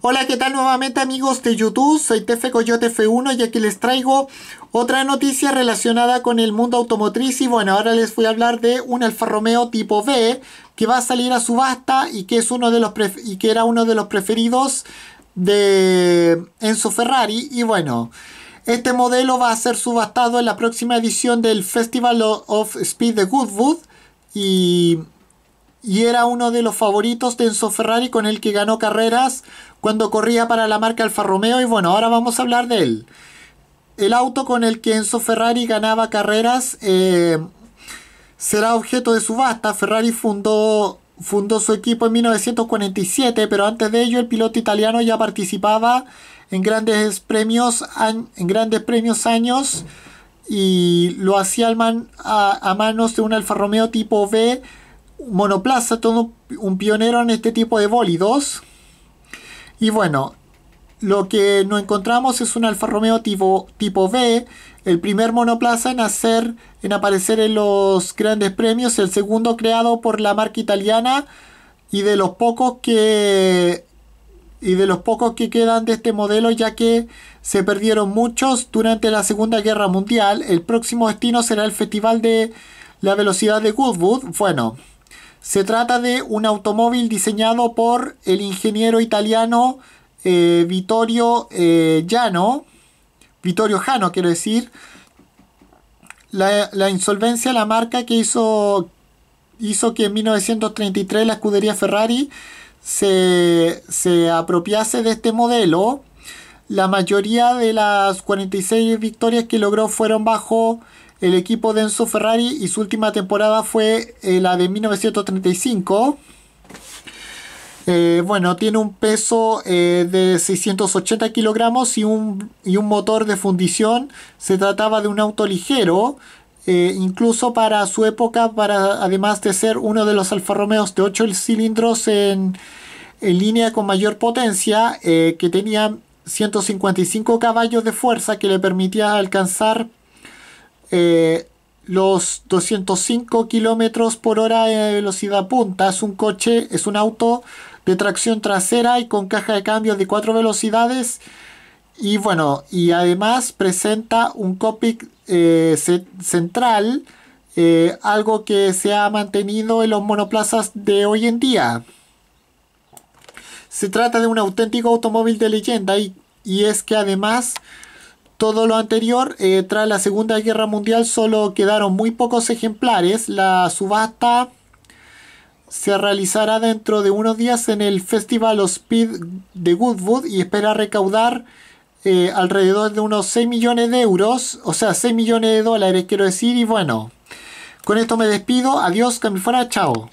Hola, ¿qué tal nuevamente amigos de YouTube? Soy Tefe Coyote F1 y aquí les traigo otra noticia relacionada con el mundo automotriz y bueno, ahora les voy a hablar de un Alfa Romeo tipo B que va a salir a subasta y que, es uno de los y que era uno de los preferidos de Enzo Ferrari y bueno... Este modelo va a ser subastado en la próxima edición del Festival of Speed de Goodwood y y era uno de los favoritos de Enzo Ferrari con el que ganó carreras cuando corría para la marca Alfa Romeo y bueno, ahora vamos a hablar de él. El auto con el que Enzo Ferrari ganaba carreras eh, será objeto de subasta. Ferrari fundó, fundó su equipo en 1947, pero antes de ello el piloto italiano ya participaba en grandes premios, en grandes premios años y lo hacía a manos de un Alfa Romeo tipo B monoplaza, todo un pionero en este tipo de bólidos. Y bueno, lo que nos encontramos es un Alfa Romeo tipo, tipo B, el primer monoplaza en, hacer, en aparecer en los grandes premios, el segundo creado por la marca italiana y de los pocos que y de los pocos que quedan de este modelo ya que se perdieron muchos durante la Segunda Guerra Mundial. El próximo destino será el Festival de la Velocidad de Goodwood. Bueno, se trata de un automóvil diseñado por el ingeniero italiano eh, Vittorio Jano. Eh, Vittorio Jano quiero decir. La, insolvencia, la marca que hizo, hizo que en 1933 la escudería Ferrari se, se apropiase de este modelo. La mayoría de las 46 victorias que logró fueron bajo el equipo de Enzo Ferrari y su última temporada fue eh, la de 1935. Eh, bueno, tiene un peso eh, de 680 kilogramos y un, un motor de fundición. Se trataba de un auto ligero, incluso para su época, para, además de ser uno de los Alfa Romeos de 8 cilindros en, en línea con mayor potencia, que tenía 155 caballos de fuerza que le permitía alcanzar eh, los 205 kilómetros por hora de velocidad punta es un coche, es un auto de tracción trasera y con caja de cambios de cuatro velocidades. Y bueno, y además presenta un copic eh, central, eh, algo que se ha mantenido en los monoplazas de hoy en día. Se trata de un auténtico automóvil de leyenda y, y es que además todo lo anterior, eh, tras la Segunda Guerra Mundial solo quedaron muy pocos ejemplares. La subasta se realizará dentro de unos días en el Festival of Speed de Goodwood y espera recaudar eh, alrededor de unos 6 millones de euros, o sea, 6 millones de dólares quiero decir, y bueno, con esto me despido, adiós, camifora, chao.